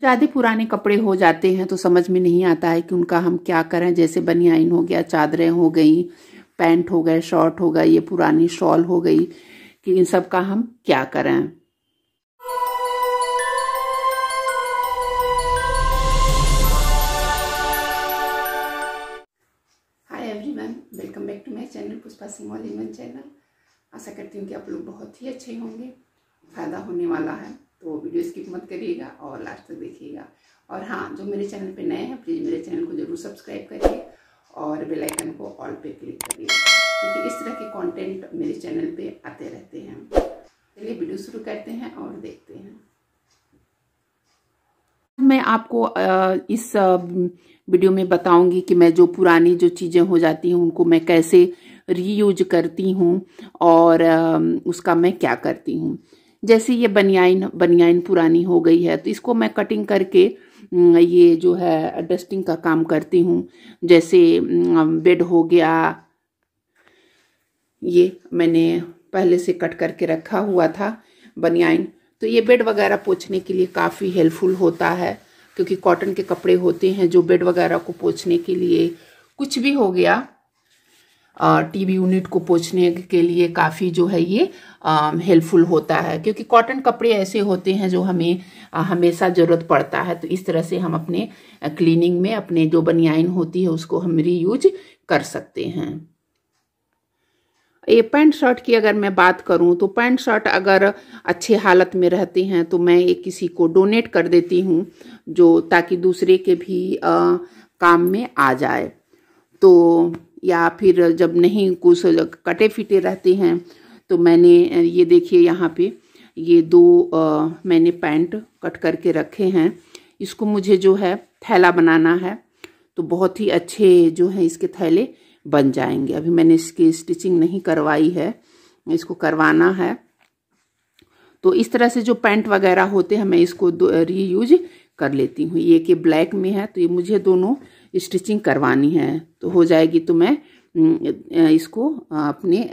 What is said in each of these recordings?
ज़्यादा पुराने कपड़े हो जाते हैं तो समझ में नहीं आता है कि उनका हम क्या करें जैसे बनियाइन हो गया चादरें हो गई पैंट हो गए शॉर्ट हो गए ये पुरानी शॉल हो गई कि इन सब का हम क्या करें welcome back to my channel Pushpa Singh channel आशा करती हूँ कि आप लोग बहुत ही अच्छे होंगे फ़ायदा होने वाला है तो वीडियो स्किप मत करिएगा और लास्ट तक देखिएगा और हाँ जो मेरे चैनल पे नए हैं प्लीज़ मेरे चैनल को ज़रूर सब्सक्राइब करिए और बेल आइकन को ऑल पे क्लिक करिए क्योंकि इस तरह के कंटेंट मेरे चैनल पे आते रहते हैं चलिए वीडियो शुरू करते हैं और देखते हैं मैं आपको इस वीडियो में बताऊंगी कि मैं जो पुरानी जो चीज़ें हो जाती हैं उनको मैं कैसे रीयूज करती हूं और उसका मैं क्या करती हूं जैसे ये बनियाइन बनियाइन पुरानी हो गई है तो इसको मैं कटिंग करके ये जो है डस्टिंग का काम करती हूँ जैसे बेड हो गया ये मैंने पहले से कट करके रखा हुआ था बनियाइन तो ये बेड वगैरह पोछने के लिए काफ़ी हेल्पफुल होता है क्योंकि कॉटन के कपड़े होते हैं जो बेड वगैरह को पोछने के लिए कुछ भी हो गया टीबी यूनिट को पोछने के लिए काफ़ी जो है ये हेल्पफुल होता है क्योंकि कॉटन कपड़े ऐसे होते हैं जो हमें हमेशा ज़रूरत पड़ता है तो इस तरह से हम अपने क्लीनिंग में अपने जो बनियाइन होती है उसको हम रीयूज कर सकते हैं ये पैंट शर्ट की अगर मैं बात करूं तो पैंट शर्ट अगर अच्छे हालत में रहते हैं तो मैं ये किसी को डोनेट कर देती हूं जो ताकि दूसरे के भी आ, काम में आ जाए तो या फिर जब नहीं कुछ कटे फिटे रहते हैं तो मैंने ये देखिए यहाँ पे ये दो आ, मैंने पैंट कट करके रखे हैं इसको मुझे जो है थैला बनाना है तो बहुत ही अच्छे जो है इसके थैले बन जाएंगे अभी मैंने इसकी स्टिचिंग नहीं करवाई है इसको करवाना है तो इस तरह से जो पैंट वगैरह होते हैं मैं इसको रीयूज कर लेती हूँ ये कि ब्लैक में है तो ये मुझे दोनों स्टिचिंग करवानी है तो हो जाएगी तो मैं हम्म, इसको अपने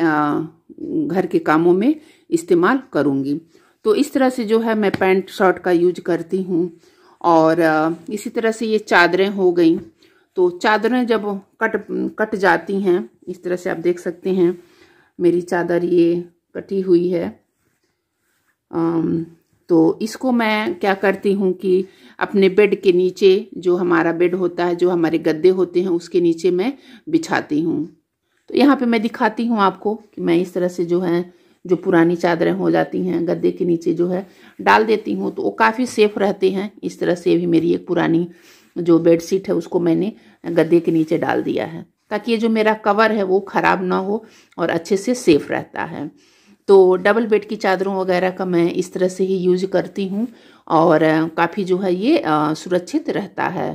घर के कामों में इस्तेमाल करूँगी तो इस तरह से जो है मैं पैंट शर्ट का यूज करती हूँ और इसी तरह से ये चादरें हो गई तो चादरें जब कट कट जाती हैं इस तरह से आप देख सकते हैं मेरी चादर ये कटी हुई है आम, तो इसको मैं क्या करती हूँ कि अपने बेड के नीचे जो हमारा बेड होता है जो हमारे गद्दे होते हैं उसके नीचे मैं बिछाती हूँ तो यहाँ पे मैं दिखाती हूँ आपको कि मैं इस तरह से जो है जो पुरानी चादरें हो जाती हैं गद्दे के नीचे जो है डाल देती हूँ तो वो काफ़ी सेफ़ रहते हैं इस तरह से भी मेरी एक पुरानी जो बेड है उसको मैंने गद्दे के नीचे डाल दिया है ताकि ये जो मेरा कवर है वो ख़राब ना हो और अच्छे से सेफ़ रहता है तो डबल बेड की चादरों वगैरह का मैं इस तरह से ही यूज करती हूँ और काफ़ी जो है ये सुरक्षित रहता है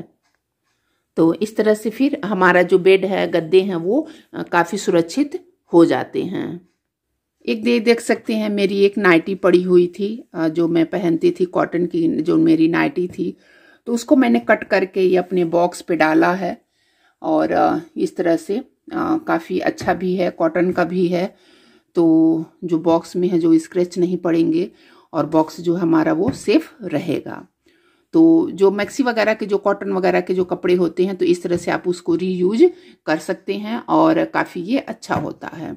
तो इस तरह से फिर हमारा जो बेड है गद्दे हैं वो काफ़ी सुरक्षित हो जाते हैं एक दे देख सकते हैं मेरी एक नाइटी पड़ी हुई थी जो मैं पहनती थी कॉटन की जो मेरी नाइटी थी तो उसको मैंने कट करके ये अपने बॉक्स पे डाला है और इस तरह से काफ़ी अच्छा भी है कॉटन का भी है तो जो बॉक्स में है जो स्क्रैच नहीं पड़ेंगे और बॉक्स जो हमारा वो सेफ रहेगा तो जो मैक्सी वगैरह के जो कॉटन वगैरह के जो कपड़े होते हैं तो इस तरह से आप उसको रीयूज कर सकते हैं और काफ़ी ये अच्छा होता है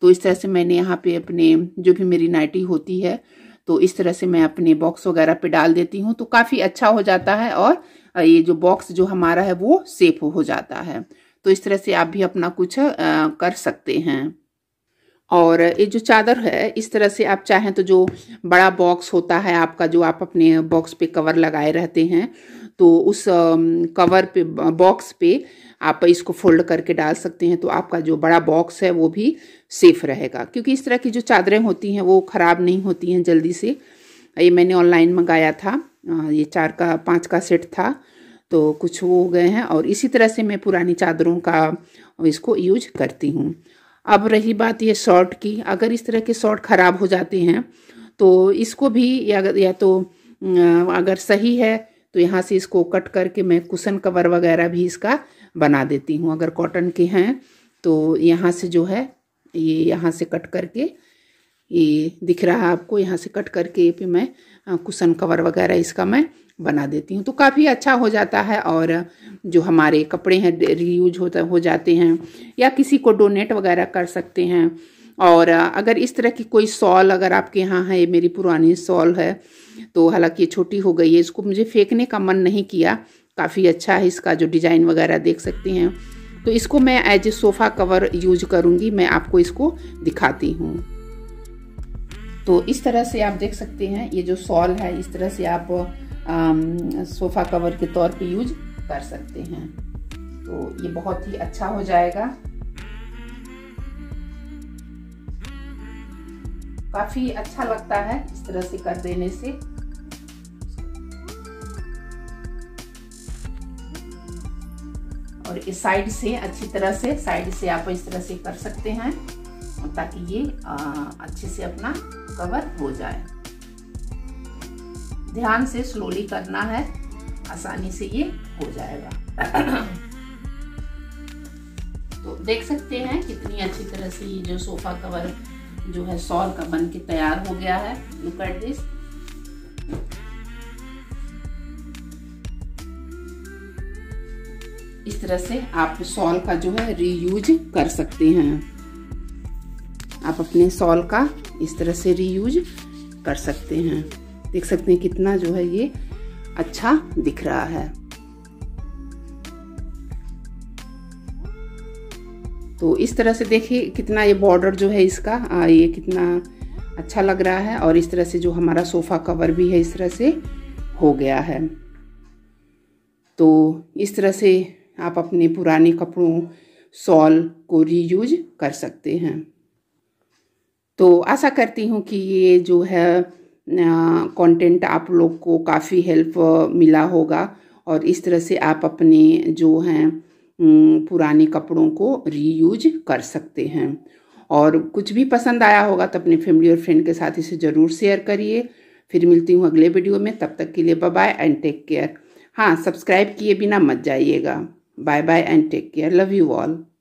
तो इस तरह से मैंने यहाँ पे अपने जो भी मेरी नाइटी होती है तो इस तरह से मैं अपने बॉक्स वगैरह पे डाल देती हूँ तो काफ़ी अच्छा हो जाता है और ये जो बॉक्स जो हमारा है वो सेफ हो जाता है तो इस तरह से आप भी अपना कुछ कर सकते हैं और ये जो चादर है इस तरह से आप चाहें तो जो बड़ा बॉक्स होता है आपका जो आप अपने बॉक्स पे कवर लगाए रहते हैं तो उस कवर पे बॉक्स पे आप इसको फोल्ड करके डाल सकते हैं तो आपका जो बड़ा बॉक्स है वो भी सेफ रहेगा क्योंकि इस तरह की जो चादरें होती हैं वो ख़राब नहीं होती हैं जल्दी से ये मैंने ऑनलाइन मंगाया था ये चार का पाँच का सेट था तो कुछ वो हो गए हैं और इसी तरह से मैं पुरानी चादरों का इसको यूज करती हूँ अब रही बात ये शॉर्ट की अगर इस तरह के शॉर्ट ख़राब हो जाते हैं तो इसको भी या, या तो अगर सही है तो यहाँ से इसको कट करके मैं कुशन कवर वगैरह भी इसका बना देती हूँ अगर कॉटन के हैं तो यहाँ से जो है ये यहाँ से कट करके ये दिख रहा है आपको यहाँ से कट करके ये पे मैं कुशन कवर वगैरह इसका मैं बना देती हूँ तो काफ़ी अच्छा हो जाता है और जो हमारे कपड़े हैं रीयूज होता हो जाते हैं या किसी को डोनेट वगैरह कर सकते हैं और अगर इस तरह की कोई सॉल अगर आपके यहाँ है ये मेरी पुरानी सॉल है तो हालांकि ये छोटी हो गई है इसको मुझे फेंकने का मन नहीं किया काफ़ी अच्छा है इसका जो डिज़ाइन वगैरह देख सकते हैं तो इसको मैं as a sofa cover use करूँगी मैं आपको इसको दिखाती हूँ तो इस तरह से आप देख सकते हैं ये जो सॉल है इस तरह से आप सोफ़ा कवर के तौर पे यूज कर सकते हैं तो ये बहुत ही अच्छा हो जाएगा काफ़ी अच्छा लगता है इस तरह से कर देने से और इस साइड से अच्छी तरह से साइड से आप इस तरह से कर सकते हैं ताकि ये आ, अच्छे से अपना कवर हो जाए ध्यान से स्लोली करना है आसानी से ये हो जाएगा तो देख सकते हैं कितनी अच्छी तरह से ये जो सोफा कवर जो है सॉल का बन के तैयार हो गया है लुक एट दिस इस तरह से आप सॉल का जो है रीयूज कर सकते हैं आप अपने सॉल का इस तरह से रीयूज कर सकते हैं देख सकते हैं कितना जो है ये अच्छा दिख रहा है तो इस तरह से देखिए कितना ये बॉर्डर जो है इसका आ, ये कितना अच्छा लग रहा है और इस तरह से जो हमारा सोफ़ा कवर भी है इस तरह से हो गया है तो इस तरह से आप अपने पुराने कपड़ों सॉल को रीयूज कर सकते हैं तो आशा करती हूँ कि ये जो है कंटेंट आप लोग को काफ़ी हेल्प मिला होगा और इस तरह से आप अपने जो हैं पुराने कपड़ों को रीयूज कर सकते हैं और कुछ भी पसंद आया होगा तो अपने फैमिली और फ्रेंड के साथ इसे ज़रूर शेयर करिए फिर मिलती हूँ अगले वीडियो में तब तक के लिए bye bye and take care हाँ सब्सक्राइब किए बिना मत जाइएगा bye bye and take care love you all